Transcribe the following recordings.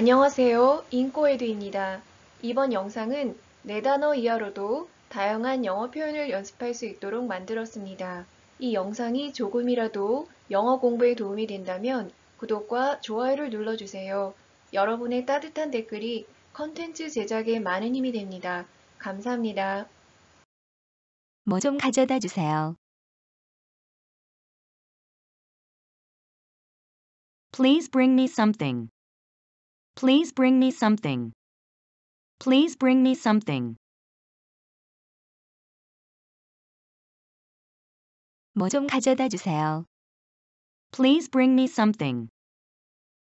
안녕하세요. 인코에드입니다. 이번 영상은 4단어 이하로도 다양한 영어 표현을 연습할 수 있도록 만들었습니다. 이 영상이 조금이라도 영어 공부에 도움이 된다면 구독과 좋아요를 눌러주세요. 여러분의 따뜻한 댓글이 컨텐츠 제작에 많은 힘이 됩니다. 감사합니다. 뭐 좀 가져다 주세요. Please bring me something. Please bring me something. Please bring me something. 뭐 좀 가져다 주세요. Please bring me something.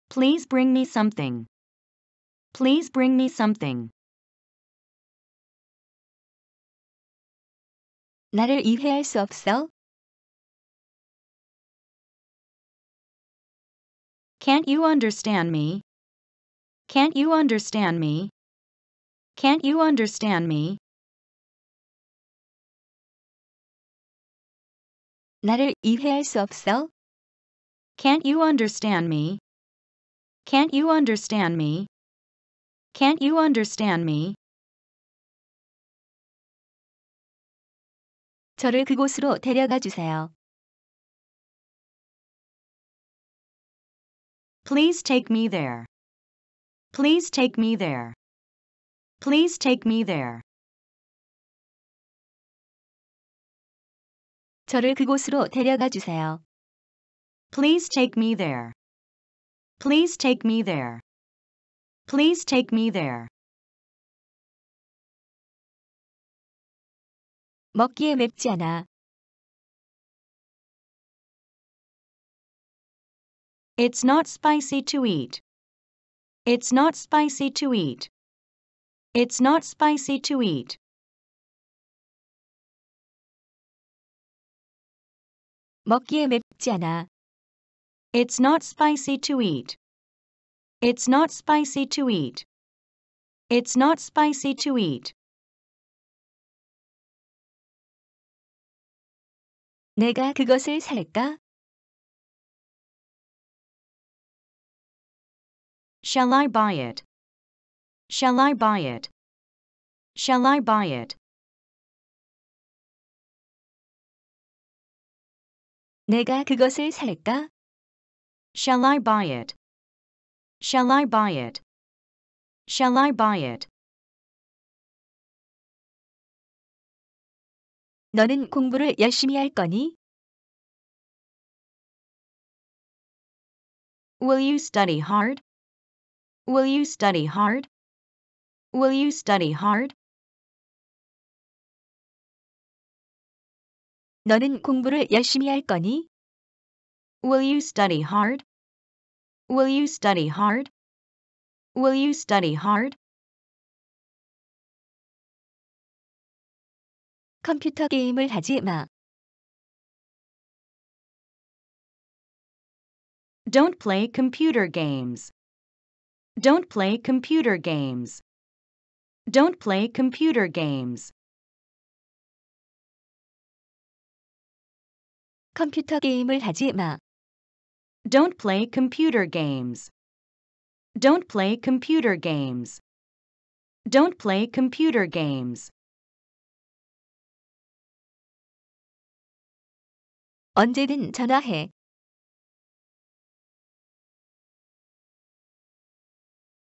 Please bring me something. Please bring me something. 나를 이해할 수 없어? Can't you understand me? Can't you understand me? Can't you understand me? 나를 이해할 수 없어? Can't you understand me? Can't you understand me? Can't you understand me? 저를 그곳으로 데려가 주세요. Please take me there. Please take me there. Please take me there. 저를 그곳으로 데려가 주세요. Please take me there. Please take me there. Please take me there. 먹기에 맵지 않아. It's not spicy to eat. It's not spicy to eat. It's not spicy to eat. 먹기에 맵지 않아. It's not spicy to eat. It's not spicy to eat. It's not spicy to eat. 내가 그것을 살까? Shall I buy it? Shall I buy it? Shall I buy it? 내가 그것을 살까? Shall I buy it? Shall I buy it? Shall I buy it? 너는 공부를 열심히 할 거니? Will you study hard? Will you study hard? Will you study hard? 너는 공부를 열심히 할 거니? Will you study hard? Will you study hard? Will you study hard? 컴퓨터 게임을 하지 마. Don't play computer games. Don't play computer games. Don't play computer games. Computer 게임을 게임을 하지 마. Don't play computer games. Don't play computer games. Don't play computer games. 언제든 전화해.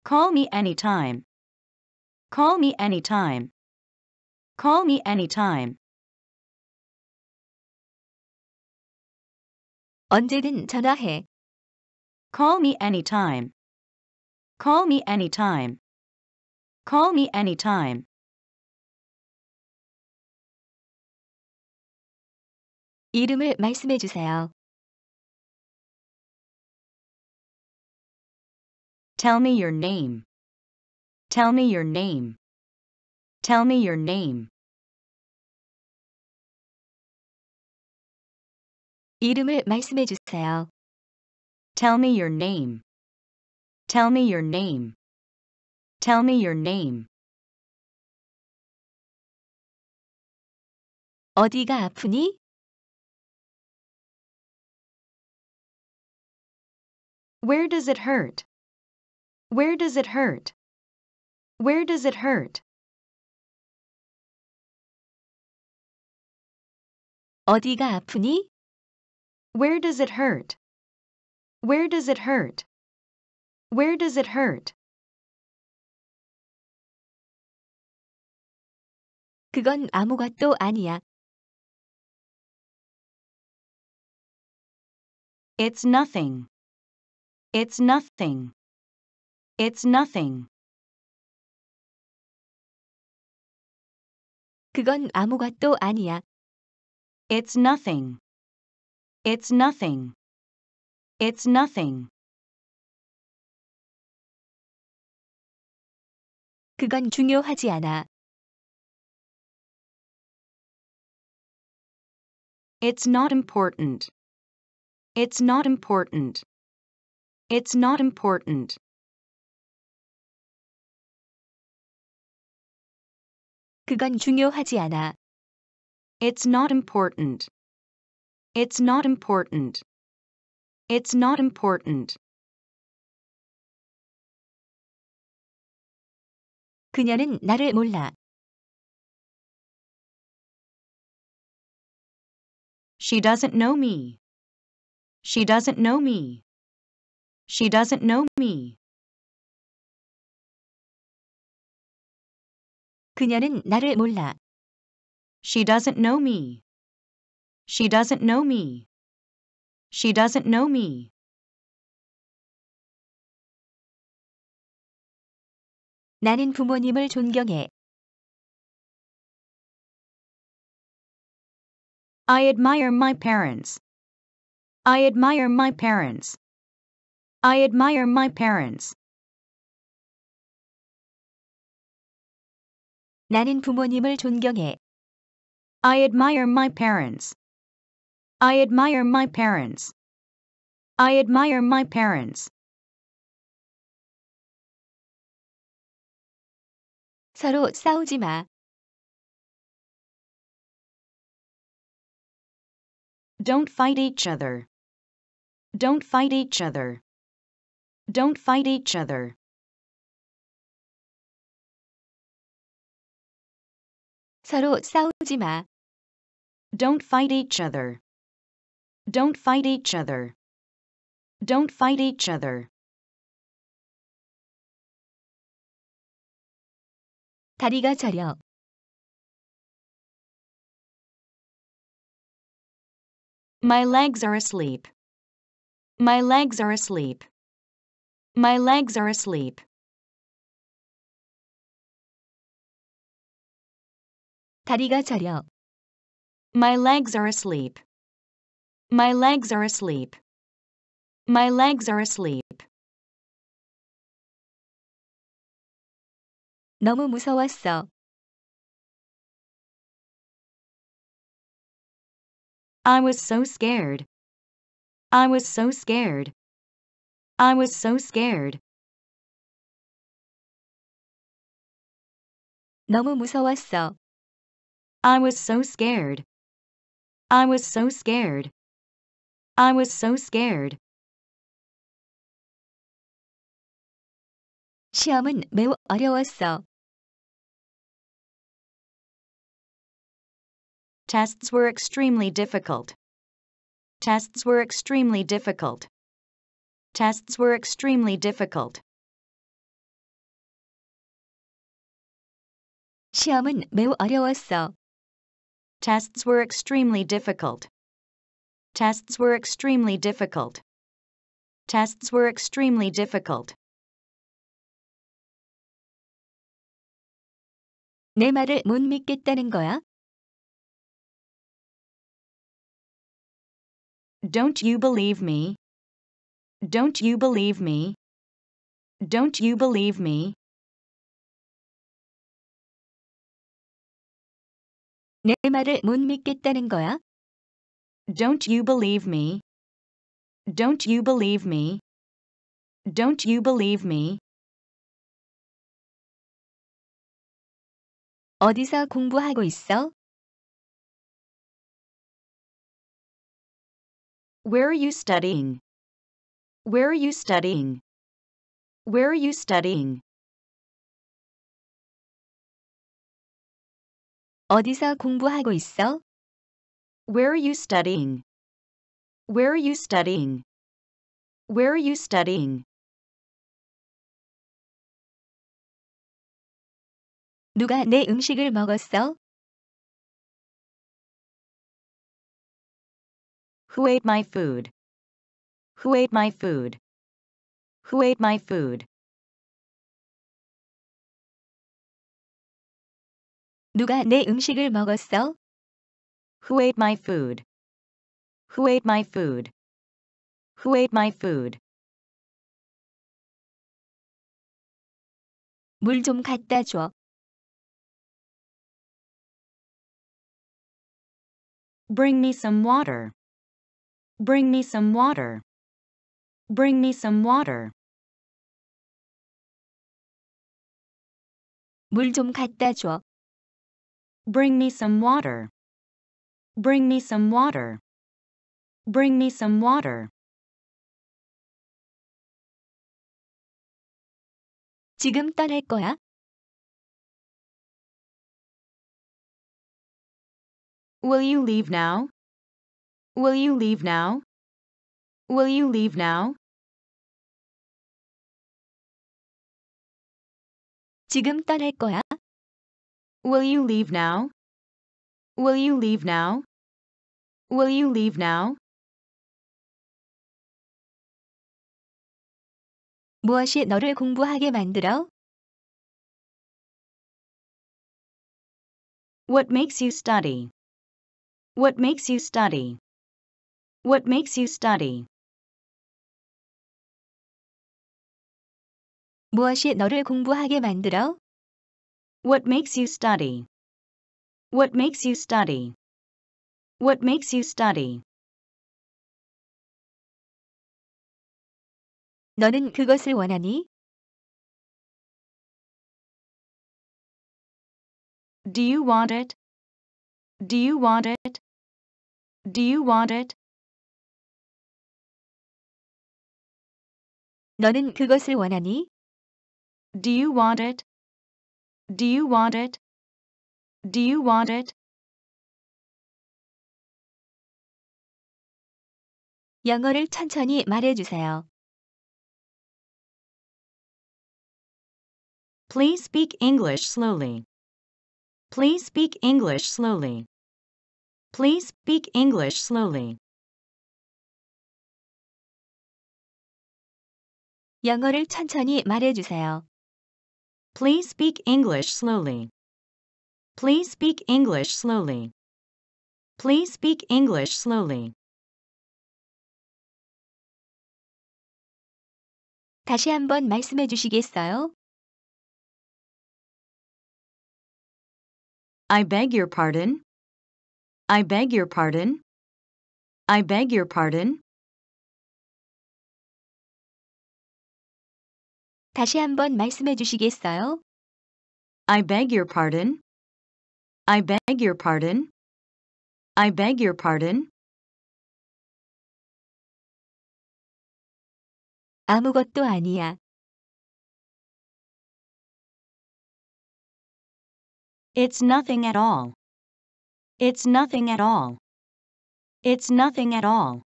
Call me anytime. Call me anytime. Call me anytime. 언제든 전화해. Call me anytime. Call me anytime. Call me anytime. 이름을 말씀해 주세요. Tell me your name. Tell me your name. Tell me your name. 이름을 말씀해 주세요. Tell me your name. Tell me your name. Tell me your name. 어디가 아프니? Where does it hurt? Where does it hurt? Where does it hurt? 어디가 아프니? Where does it hurt? Where does it hurt? Where does it hurt? 그건 아무것도 아니야. It's nothing. It's nothing. It's nothing. 그건 아무것도 아니야. It's nothing. It's nothing. It's nothing. 그건 중요하지 않아. It's not important. It's not important. It's not important. 그건 중요하지 않아. It's not important. It's not important. It's not important. 그녀는 나를 몰라. She doesn't know me. She doesn't know me. She doesn't know me. 그녀는 나를 몰라. She doesn't know me. She doesn't know me. She doesn't know me. 나는 부모님을 존경해. I admire my parents. I admire my parents. I admire my parents. 나는 부모님을 존경해. I admire my parents. I admire my parents. I admire my parents. 서로 싸우지 마. Don't fight each other. Don't fight each other. Don't fight each other. 서로 싸우지 마. Don't fight each other. Don't fight each other. Don't fight each other. 다리가 저려. My legs are asleep. My legs are asleep. My legs are asleep. 다리가 저려. My legs are asleep. My legs are asleep. My legs are asleep. 너무 무서웠어. I was so scared. I was so scared. I was so scared. 너무 무서웠어. I was so scared. I was so scared. I was so scared. 시험은 매우 어려웠어. Tests were extremely difficult. Tests were extremely difficult. Tests were extremely difficult. 시험은 매우 어려웠어. Tests were extremely difficult. Tests were extremely difficult. Tests were extremely difficult. 거야? Don't you believe me? Don't you believe me? Don't you believe me? 내 말을 못 믿겠다는 거야? Don't you believe me? Don't you believe me? Don't you believe me? 어디서 공부하고 있어? Where are you studying? Where are you studying? Where are you studying? 어디서 공부하고 있어? Where are you studying? Where are you studying? Where are you studying? 누가 내 음식을 먹었어? Who ate my food? Who ate my food? Who ate my food? 누가 내 음식을 먹었어? Who ate my food? Who ate my food? Who ate my food? 물 갖다 줘. Bring me some water. Bring me some water. Bring me some water. 갖다 줘. Bring me some water. Bring me some water. Bring me some water. 지금 떠날 거야? Will you leave now? Will you leave now? Will you leave now? 지금 떠날 거야? Will you leave now? Will you leave now? Will you leave now? 무엇이 너를 공부하게 만들어? What makes you study? What makes you study? What makes you study? 무엇이 너를 공부하게 만들어? What makes you study? What makes you study? What makes you study? 너는 그것을 원하니? Do you want it? Do you want it? Do you want it? 너는 그것을 원하니? Do you want it? Do you want it? Do you want it? Please speak English slowly. Please speak English slowly. Please speak English slowly. 영어를 천천히 말해주세요. Please speak English slowly. Please speak English slowly. Please speak English slowly. 다시 한번 말씀해 주시겠어요? I beg your pardon. I beg your pardon. I beg your pardon. 다시 한번 말씀해 주시겠어요? I beg your pardon. I beg your pardon. I beg your pardon. 아무것도 아니야. It's nothing at all. It's nothing at all. It's nothing at all.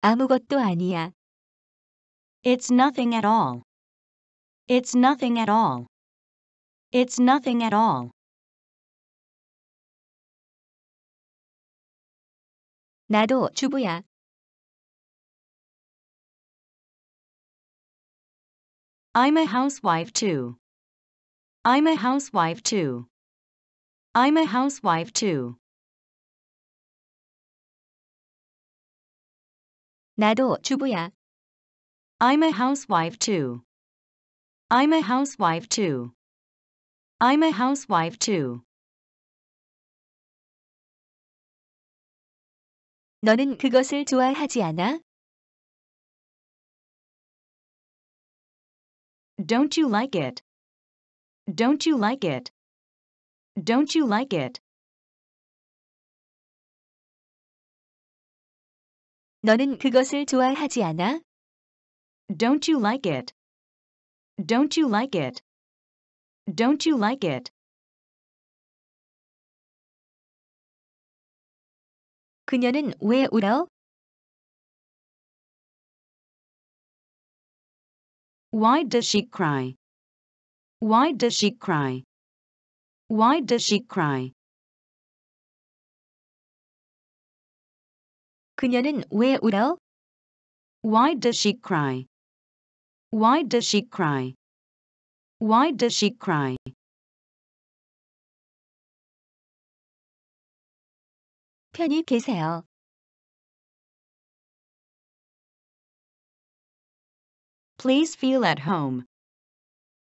아무것도 아니야. It's nothing at all. It's nothing at all. It's nothing at all. 나도 주부야. I'm a housewife too. I'm a housewife too. I'm a housewife too. 나도 주부야. I'm a housewife too. I'm a housewife too. I'm a housewife too. 너는 그것을 좋아하지 않아? Don't you like it? Don't you like it? Don't you like it? 너는 그것을 좋아하지 않아? Don't you like it? Don't you like it? Don't you like it? Why does she cry? Why does she cry? Why does she cry? 그녀는 왜 울어? Why does she cry? Why does she cry? Why does she cry? 편히 계세요. Please feel at home.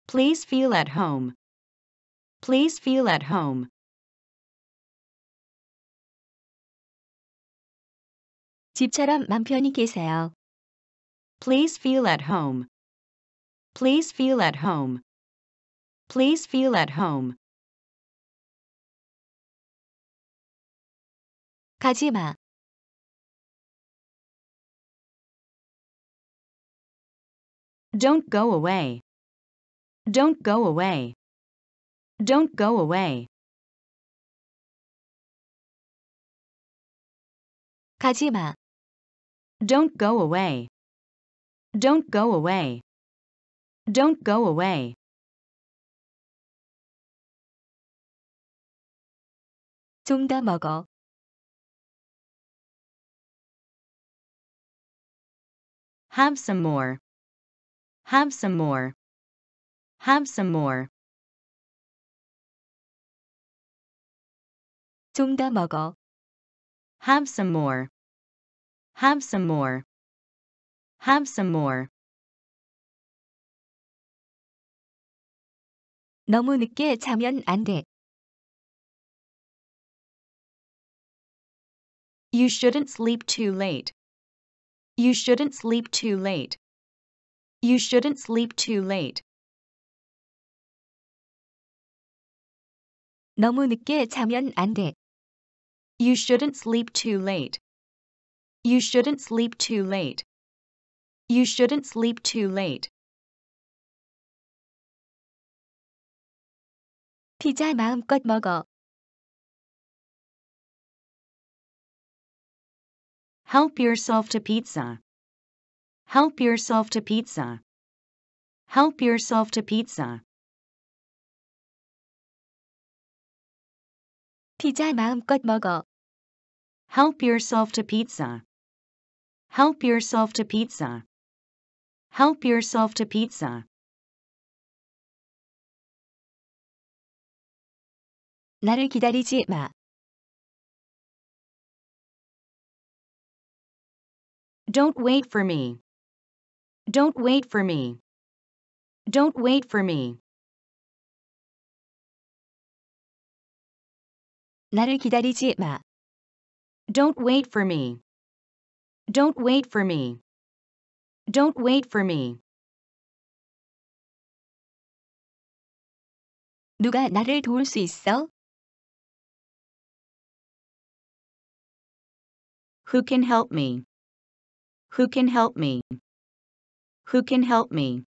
Please feel at home. Please feel at home. 집처럼 맘 편히 계세요. Please feel at home. Please feel at home. Please feel at home. 가지 마. Don't go away. Don't go away. Don't go away. 가지 마. Don't go away. Don't go away. Don't go away. 좀 더 먹어. Have some more. Have some more. Have some more. 좀 더 먹어. Have some more. Have some more. Have some more. 너무 늦게 자면 안 돼. You shouldn't sleep too late. You shouldn't sleep too late. You shouldn't sleep too late. 너무 늦게 자면 안 돼. You shouldn't sleep too late. You shouldn't sleep too late. You shouldn't sleep too late. 피자 마음껏 먹어. Help yourself to pizza. Help yourself to pizza. Help yourself to pizza. 피자 마음껏 먹어. Help yourself to pizza. Help yourself to pizza. Help yourself to pizza. 마. Don't wait for me. Don't wait for me. Don't wait for me. 나를 기다리지 마. Don't wait for me. Don't wait for me. Don't wait for me. 누가 나를 도울 수 있어? Who can help me? Who can help me? Who can help me?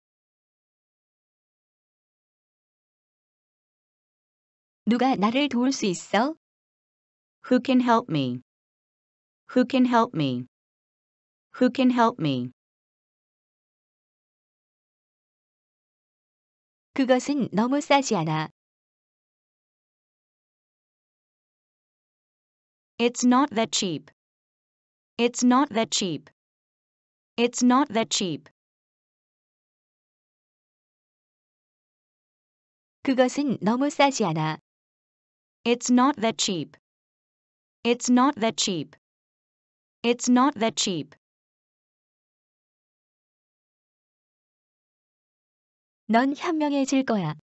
누가 나를 도울 수 있어? Who can help me? Who can help me? Who can help me? 그것은 너무 싸지 않아. It's not that cheap. It's not that cheap. It's not that cheap. 그것은 너무 싸지 않아. It's not that cheap. It's not that cheap. It's not that cheap. 넌 현명해질 거야.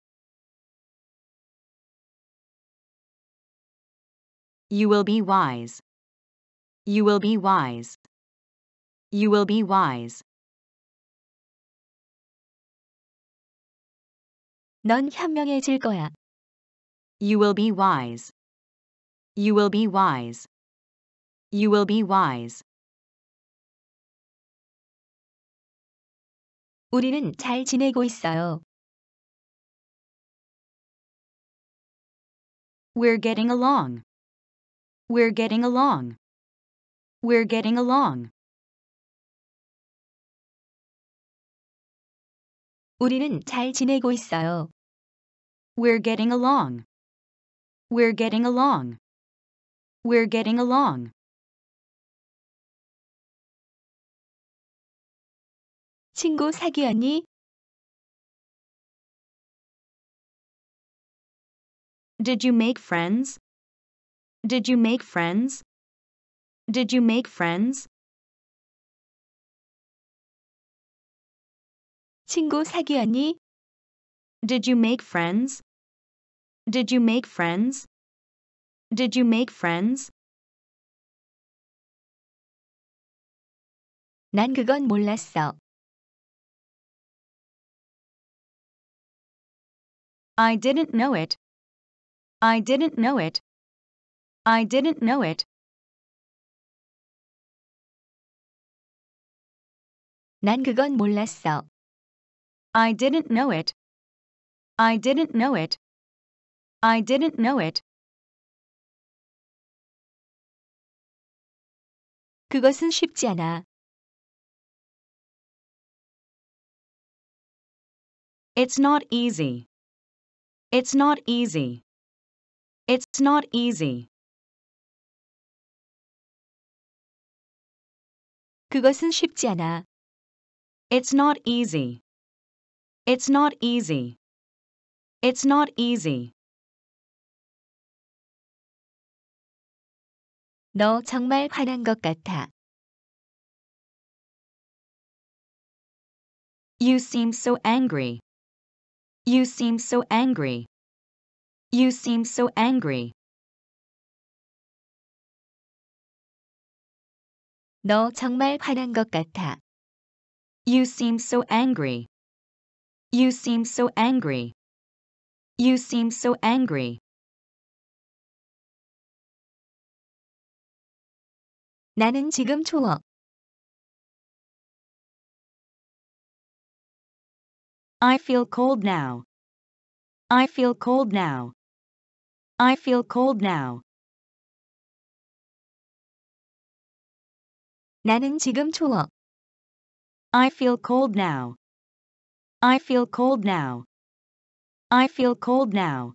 You will be wise. You will be wise. You will be wise. 넌 현명해질 거야. You will be wise. You will be wise. You will be wise. 우리는 잘 지내고 있어요. We're getting along. We're getting along. We're getting along. 우리는 잘 지내고 있어요. We're getting along. We're getting along. We're getting along. 친구 사귀었니? Did you make friends? Did you make friends? Did you make friends? 친구 사귀었니? Did you make friends? Did you make friends? Did you make friends? 난 그건 몰랐어. I didn't know it. I didn't know it. I didn't know it. 난 그건 몰랐어. I didn't know it. I didn't know it. I didn't know it. 그것은 쉽지 않아. It's not easy. It's not easy. It's not easy. 그것은 쉽지 않아. It's not easy. It's not easy. It's not easy. 너 정말 화난 것 같아. You seem so angry. You seem so angry. You seem so angry. 너 정말 화난 것 같아. You seem so angry. You seem so angry. You seem so angry. 나는 지금 추워. I feel cold now. I feel cold now. I feel cold now. 나는 지금 초워. I feel cold now. I feel cold now. I feel cold now.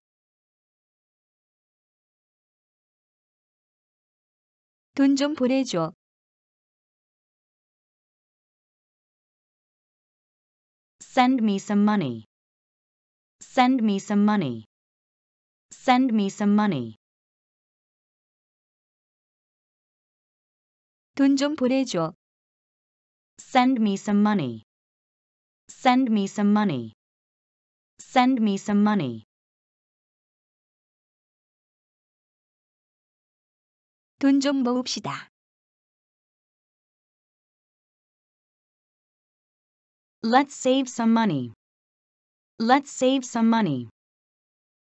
돈좀 보내줘. Send me some money. Send me some money. Send me some money. 돈 좀 보내줘. Send me some money. Send me some money. Send me some money. 돈 좀 모읍시다. Let's save some money. Let's save some money.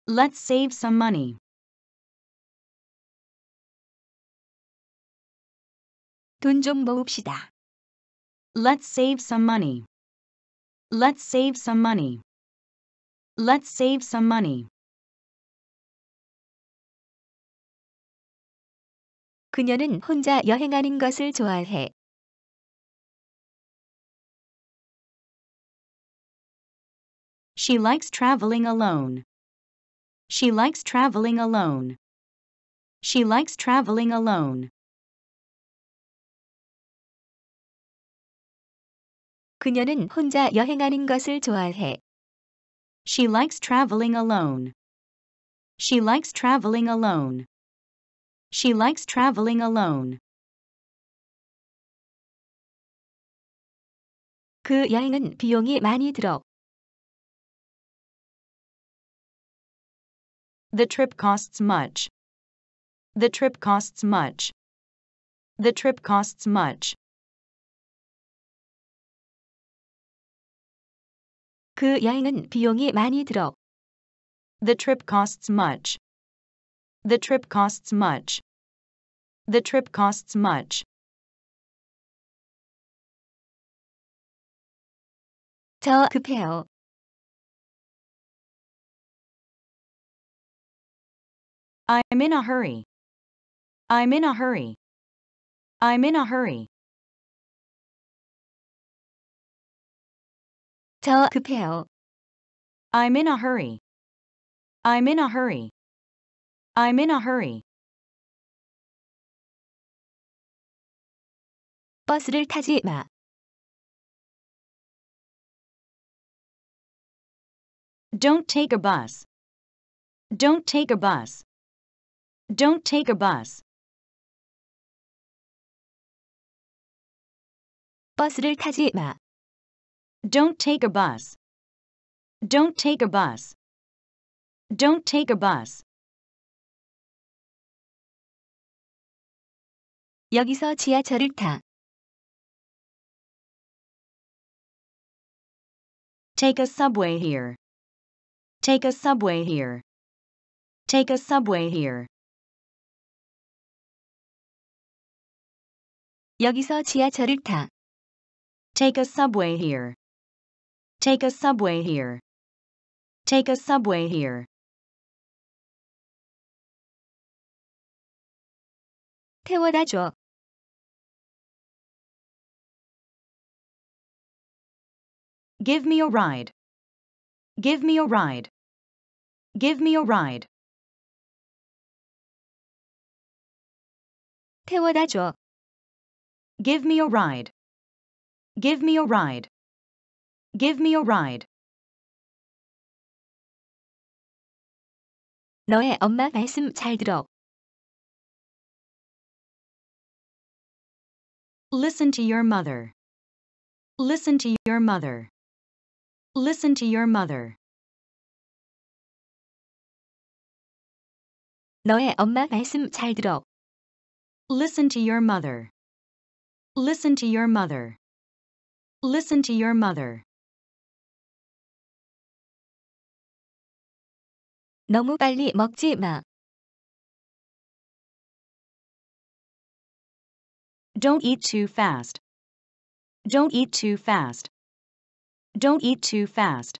Let's save some money. 돈 좀 모읍시다. Let's save some money. Let's save some money. Let's save some money. 그녀는 혼자 여행하는 것을 좋아해. She likes traveling alone. She likes traveling alone. She likes traveling alone. 그녀는 혼자 여행하는 것을 좋아해. She likes traveling alone. She likes traveling alone. She likes traveling alone. 그 여행은 비용이 많이 들어. The trip costs much. The trip costs much. The trip costs much. 그 여행은 비용이 많이 들어. The trip costs much. The trip costs much. The trip costs much. 저 급해요. I'm in a hurry. I'm in a hurry. I'm in a hurry. 저 급해요. I'm in a hurry. I'm in a hurry. I'm in a hurry. 마. Don't take a bus. Don't take a bus. Don't take a bus. 버스를 타지 마. Don't take a bus. Don't take a bus. Don't take a bus. 여기서 지하철을 타. Take a subway here. Take a subway here. Take a subway here. 여기서 지하철을 타. Take a subway here. Take a subway here. Take a subway here. 태워다 줘. Give me a ride. Give me a ride. Give me a ride. 태워다 줘. Give me a ride. Give me a ride. Give me a ride. 너의 엄마 말씀 잘 들어. Listen to your mother. Listen to your mother. Listen to your mother. 너의 엄마 말씀 잘 들어. Listen to your mother. Listen to your mother. Listen to your mother. 너무 빨리 먹지 마. Don't eat too fast. Don't eat too fast. Don't eat too fast.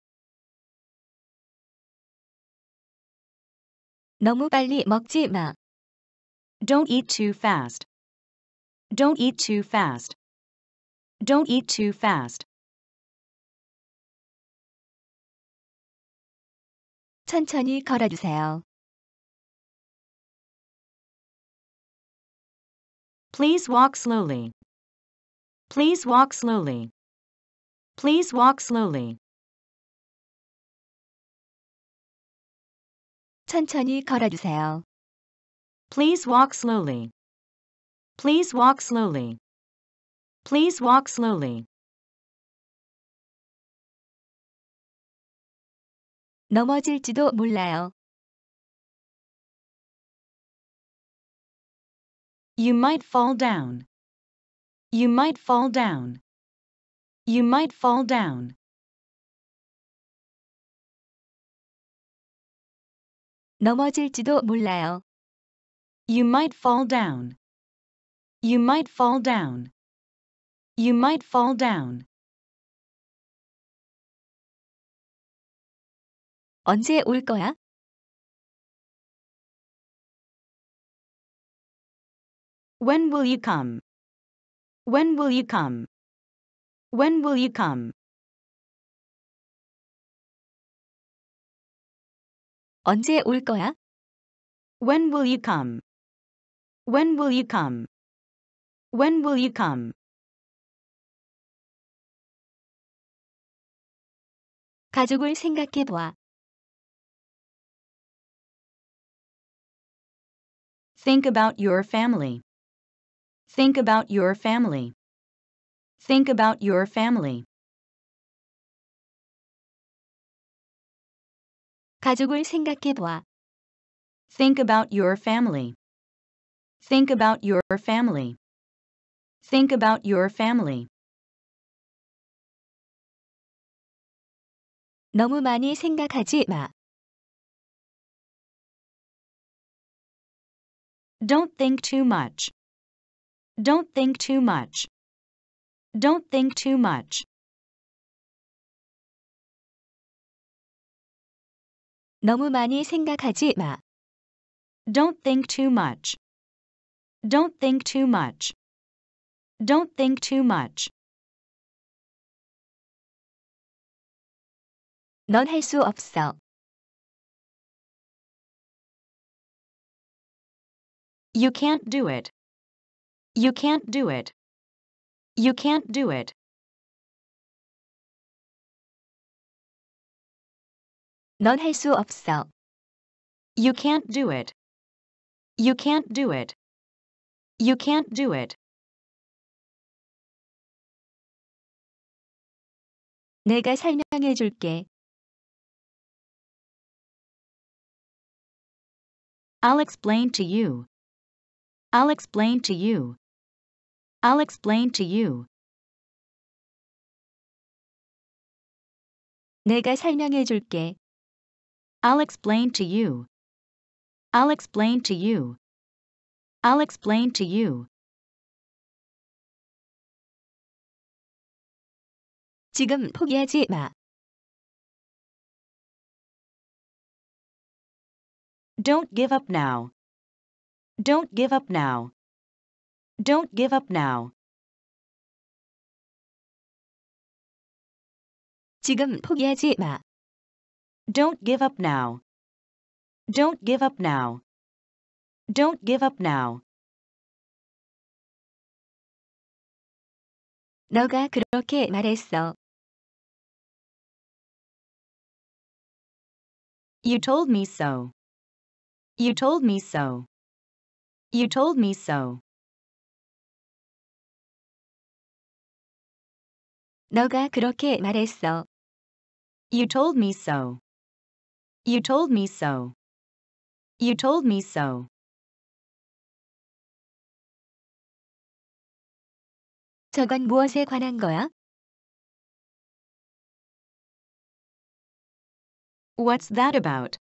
너무 빨리 먹지 마. Don't eat too fast. Don't eat too fast. Don't eat too fast. '천천히 걸어주세요. Please walk slowly. Please walk slowly. Please walk slowly. 천천히 걸어주세요. Please walk slowly. Please walk slowly. Please walk slowly. You might fall down. You might fall down. You might fall down. You might fall down. You might fall down. You might fall down. 언제 올 거야? When will you come? When will you come? When will you come? 언제 올 거야? When will you come? When will you come? When will you come? Think about your family. Think about your family. Think about your family. 가족을 생각해 봐. Think about your family. Think about your family. Think about your family. 너무 많이 생각하지 마. Don't think too much. Don't think too much. Don't think too much. 너무 많이 생각하지 마. Don't think too much. Don't think too much. Don't think too much. 넌할수 없어. You can't do it. You can't do it. You can't do it. 넌할수 없어. You can't do it. You can't do it. You can't do it. 내가 설명해 줄게. I'll explain to you. I'll explain to you. I'll explain to you. 내가 설명해 줄게. I'll explain to you. I'll explain to you. I'll explain to you. 지금 포기하지 마. Don't give up now. Don't give up now. Don't give up now. 지금 포기하지 마. Don't give up now. Don't give up now. Don't give up now. 너가 그렇게 말했어. You told me so. You told me so. You told me so. 너가 그렇게 말했어. You told me so. You told me so. You told me so. 무엇에 관한 거야? What's that about?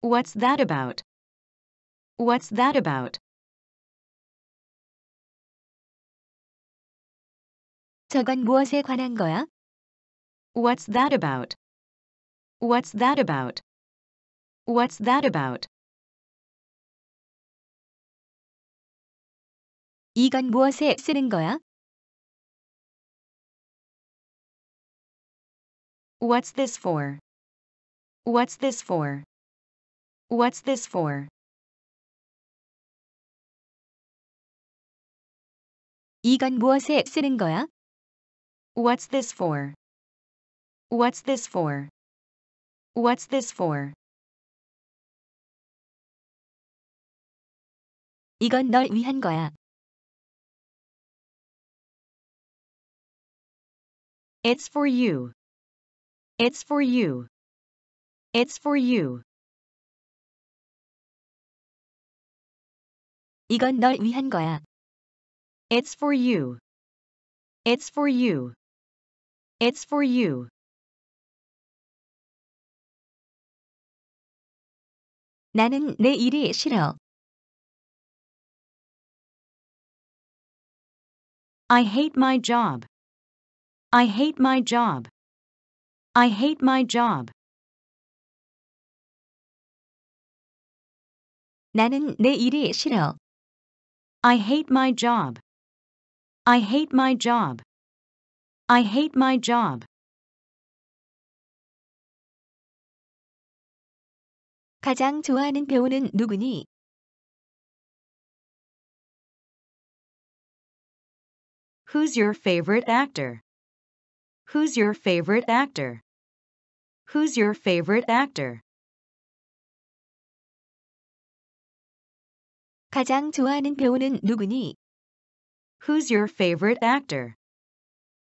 What's that about? What's that about? 저건 무엇에 관한 거야? What's that about? What's that about? What's that about? 이건 무엇에 쓰는 거야? What's this for? What's this for? What's this for? 이건 무엇에 쓰는 거야? What's this for? What's this for? What's this for? 이건 널 위한 거야. It's for you. It's for you. It's for you. 이건 널 위한 거야. It's for you. It's for you. It's for you. 나는 내 일이 싫어. I hate my job. I hate my job. I hate my job. 나는 내 일이 싫어. I hate my job. I hate my job. I hate my job. 가장 좋아하는 배우는 누구니? Who's your favorite actor? Who's your favorite actor? Who's your favorite actor? 가장 좋아하는 배우는 누구니? Who's your favorite actor?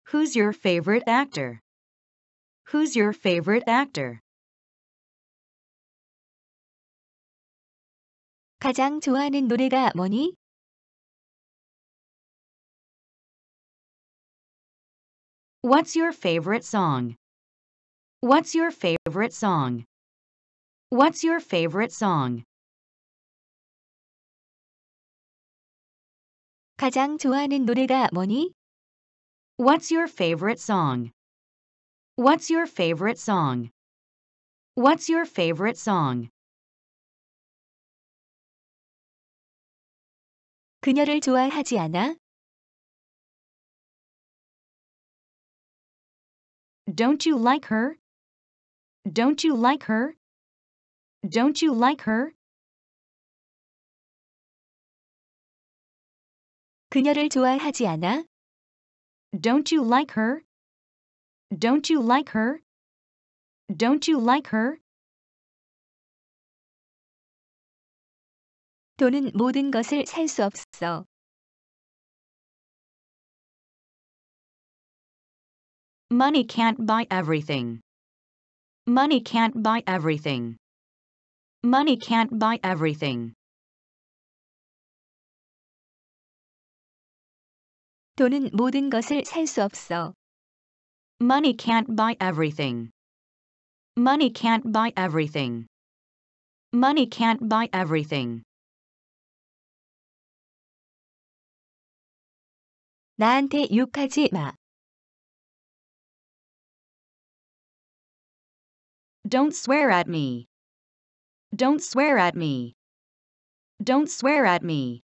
Who's your favorite actor? Who's your favorite actor? 가장 좋아하는 노래가 뭐니? What's your favorite song? What's your favorite song? What's your favorite song? 가장 좋아하는 노래가 뭐니? What's your favorite song? What's your favorite song? What's your favorite song? 그녀를 좋아하지 않아? Don't you like her? Don't you like her? Don't you like her? 그녀를 좋아하지 않아? Don't you like her? Don't you like her? Don't you like her? 돈은 모든 것을 살 수 없어. Money can't buy everything. Money can't buy everything. Money can't buy everything. 돈은 모든 것을 살 없어. Money can't buy everything. Money can't buy everything. Money can't buy everything. 나한테 욕하지 마. Don't swear at me. Don't swear at me. Don't swear at me.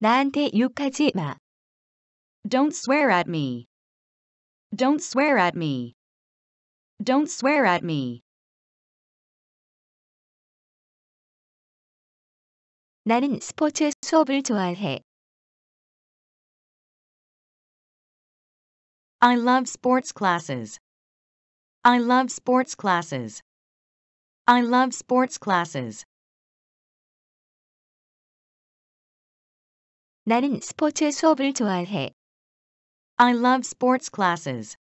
나한테 욕하지 마. Don't swear at me. Don't swear at me. Don't swear at me. 나는 스포츠 수업을 좋아해. I love sports classes. I love sports classes. I love sports classes. 나는 스포츠 수업을 좋아해. I love sports classes.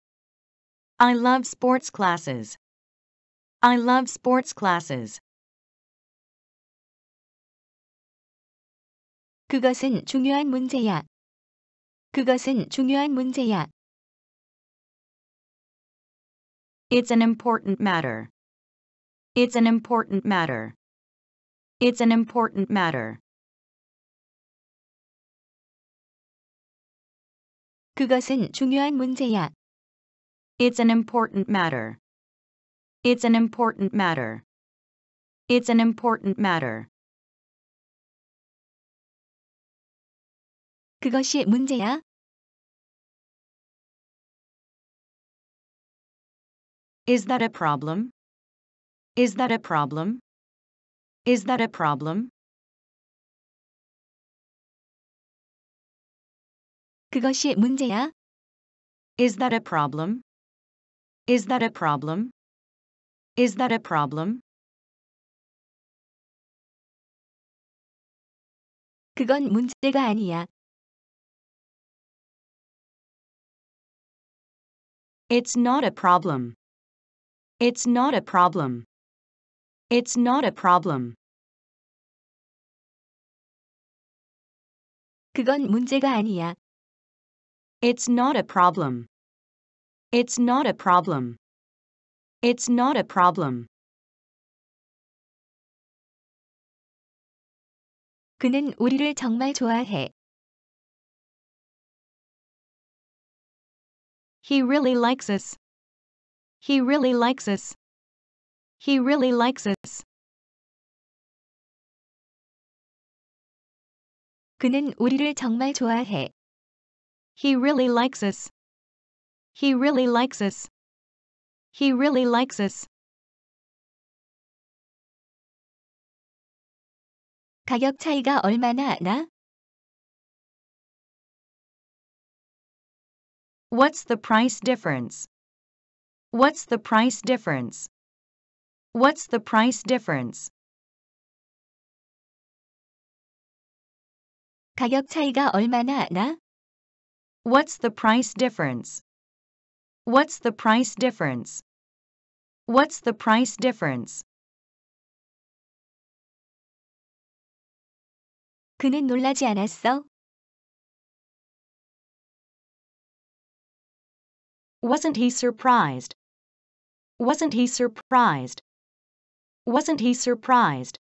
I love sports classes. I love sports classes. 그것은 중요한 문제야. 그것은 중요한 문제야. It's an important matter. It's an important matter. It's an important matter. 그것은 중요한 문제야. It's an important matter. It's an important matter. It's an important matter. 그것이 문제야. Is that a problem? Is that a problem? Is that a problem? 그것이 문제야? Is that a problem? Is that a problem? Is that a problem? 그건 문제가 아니야. It's not a problem. It's not a problem. It's not a problem. 그건 문제가 아니야. It's not a problem. It's not a problem. It's not a problem. 그는 우리를 정말 좋아해. He really likes us. He really likes us. He really likes us. 그는 우리를 정말 좋아해. He really likes us. He really likes us. He really likes us. What's the price difference? What's the price difference? What's the price difference? 가격 차이가 얼마나 나? What's the price difference? What's the price difference? What's the price difference? 그는 놀라지 않았어? Wasn't he surprised? Wasn't he surprised? Wasn't he surprised?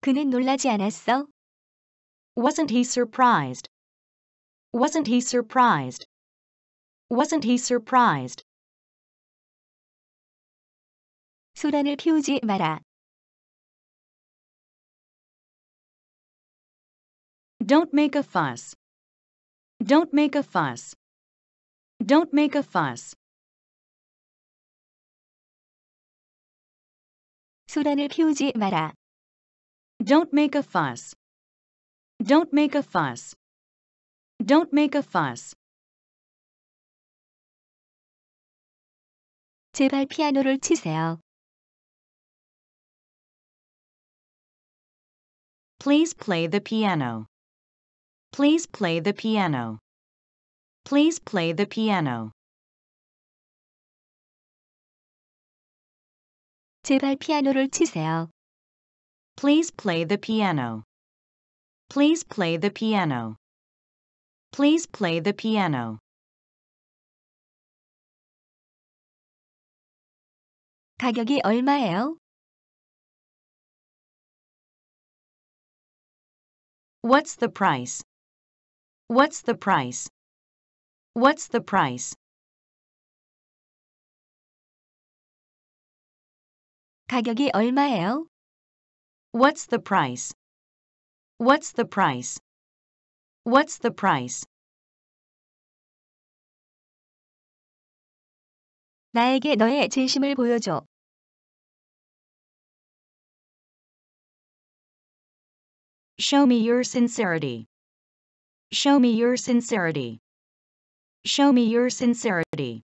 그는 놀라지 않았어? Wasn't he surprised? Wasn't he surprised? Wasn't he surprised? 소란을 피우지 마라. Don't make a fuss. Don't make a fuss. Don't make a fuss. 소란을 피우지 마라. Don't make a fuss. Don't make a fuss. Don't make a fuss. 제발 피아노를 치세요. Please play the piano. Please play the piano. Please play the piano. 제발 피아노를 치세요. Please play the piano. Please play the piano. Please play the piano. 가격이 얼마예요? What's the price? What's the price? What's the price? 가격이 얼마예요? What's the price? What's the price? What's the price? 나에게 너의 진심을 보여줘. Show me your sincerity. Show me your sincerity. Show me your sincerity.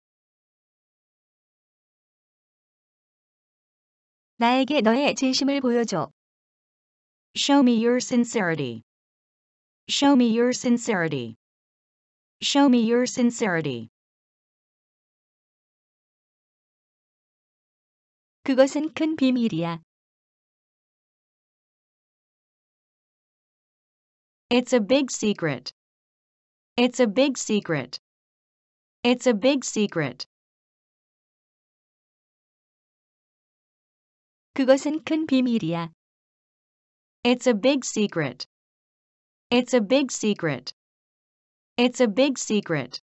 나에게 너의 진심을 보여줘. Show me your sincerity. Show me your sincerity. Show me your sincerity. 그것은 큰 비밀이야. It's a big secret. It's a big secret. It's a big secret. 그것은 큰 비밀이야. It's a big secret. It's a big secret. It's a big secret.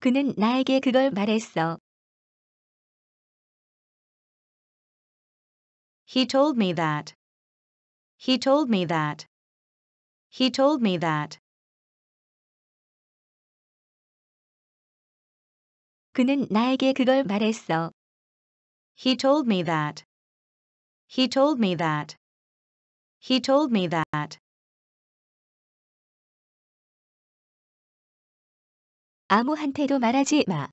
그는 나에게 그걸 말했어. He told me that. He told me that. He told me that. 그는 나에게 그걸 말했어. He told me that. He told me that. He told me that. 마.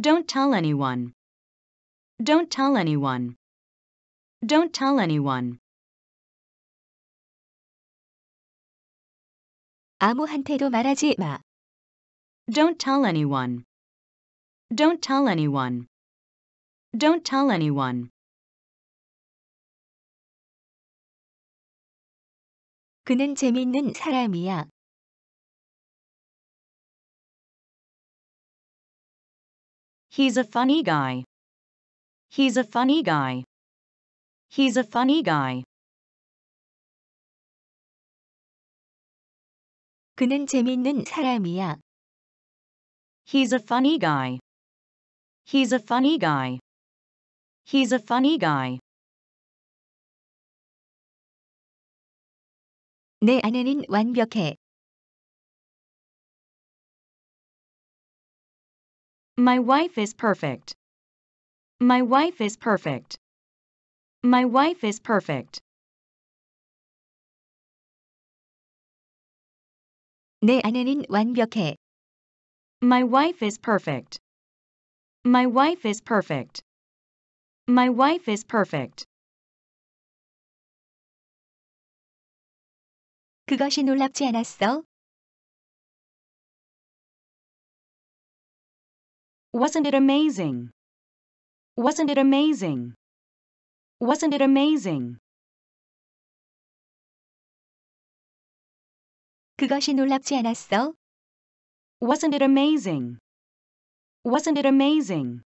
Don't tell anyone. Don't tell anyone. Don't tell anyone. 아무한테도 말하지 마. Don't tell anyone. Don't tell anyone. Don't tell anyone. He's a funny guy. He's a funny guy. He's a funny guy. 그는 재밌는 사람이야. He's a funny guy. He's a funny guy. He's a funny guy. 내 아내는 완벽해. My wife is perfect. My wife is perfect. My wife is perfect. 내 아내는 완벽해. My wife is perfect. My wife is perfect. My wife is perfect. 그것이 놀랍지 않았어? Wasn't it amazing? Wasn't it amazing? Wasn't it amazing? 그것이 놀랍지 않았어? Wasn't it amazing? Wasn't it amazing?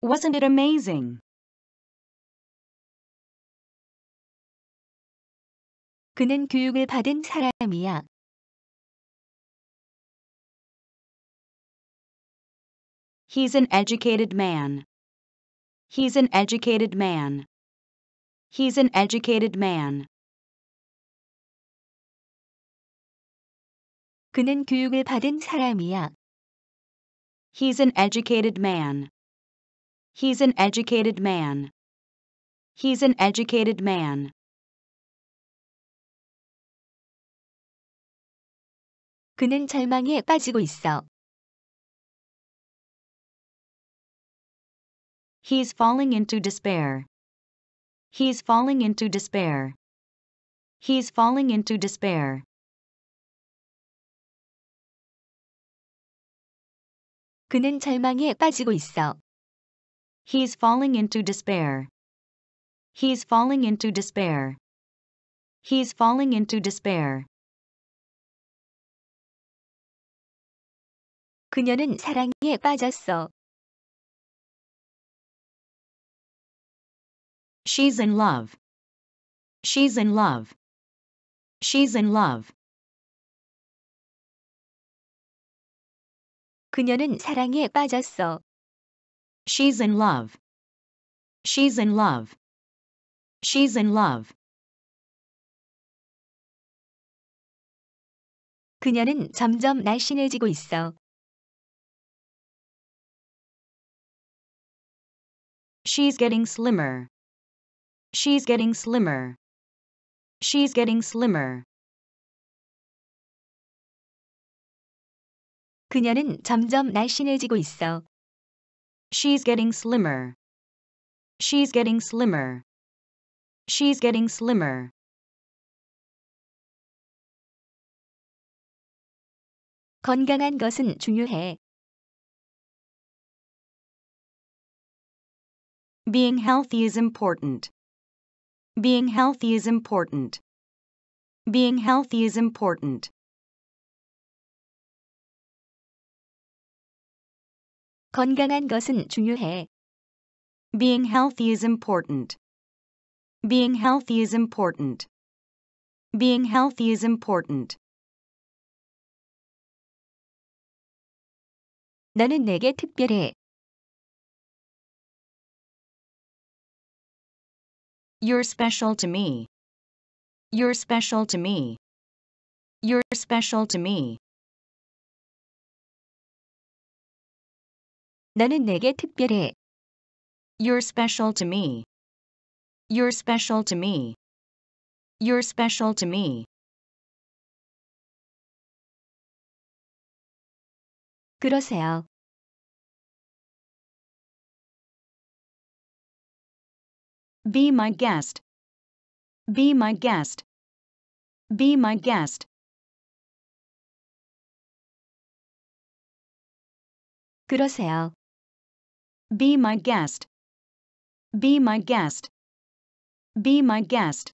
Wasn't it amazing? He's an educated man. He's an educated man. He's an educated man. 그는 교육을 받은 사람이야. He's an educated man. He's an educated man. He's an educated man. He's falling into despair. He's falling into despair. He's falling into despair. 그는 절망에 빠지고 있어. falling into despair. He's falling into despair. He's falling into despair. 그녀는 사랑에 빠졌어. She's in love. She's in love. She's in love. 그녀는 사랑에 빠졌어. She's in love. She's in love. She's in love. 그녀는 점점 날씬해지고 있어. She's getting slimmer. She's getting slimmer. She's getting slimmer. 그녀는 점점 날씬해지고 있어. She's getting slimmer. She's getting slimmer. She's getting slimmer. 건강한 것은 중요해. Being healthy is important. Being healthy is important. Being healthy is important. 건강한 것은 중요해. Being healthy is important. Being healthy is important. Being healthy is important. 너는 내게 특별해. You're special to me. You're special to me. You're special to me. 너는 내게 특별해. You're special to me. You're special to me. You're special to me. 그러세요. Be my guest. Be my guest. Be my guest. 그러세요. Be my guest. Be my guest. Be my guest.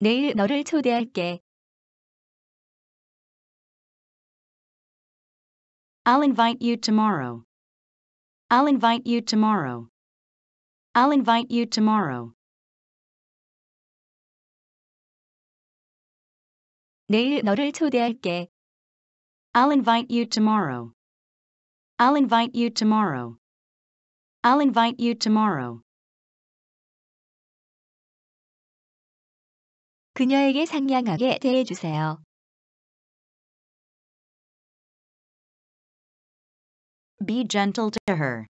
내일 너를 초대할게. I'll invite you tomorrow. I'll invite you tomorrow. I'll invite you tomorrow. 내일 너를 초대할게. I'll invite you tomorrow. I'll invite you tomorrow. I'll invite you tomorrow. 그녀에게 상냥하게 대해 Be gentle to her.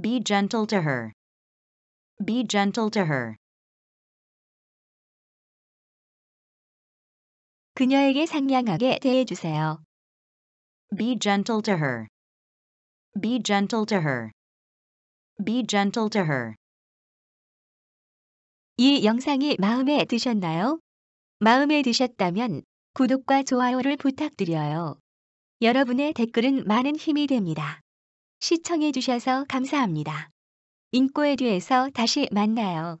Be gentle to her. Be gentle to her. 그녀에게 상냥하게 대해 Be gentle to her. Be gentle to her. Be gentle to her. 이 영상이 마음에 드셨나요? 마음에 드셨다면 구독과 좋아요를 부탁드려요. 여러분의 댓글은 많은 힘이 됩니다. 시청해주셔서 감사합니다. 인코에 대해서 다시 만나요.